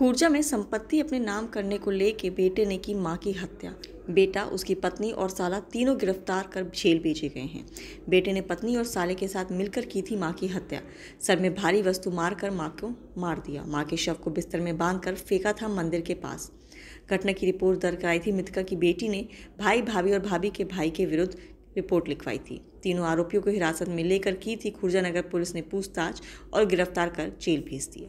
खुर्जा में संपत्ति अपने नाम करने को लेके बेटे ने की मां की हत्या बेटा उसकी पत्नी और साला तीनों गिरफ्तार कर जेल भेजे गए हैं बेटे ने पत्नी और साले के साथ मिलकर की थी मां की हत्या सर में भारी वस्तु मारकर मां को मार दिया मां के शव को बिस्तर में बांधकर फेंका था मंदिर के पास घटना की रिपोर्ट दर्ज कराई थी मृतका की बेटी ने भाई भाभी और भाभी के भाई के विरुद्ध रिपोर्ट लिखवाई थी तीनों आरोपियों को हिरासत में लेकर की थी खुर्जा नगर पुलिस ने पूछताछ और गिरफ्तार कर जेल भेज दिया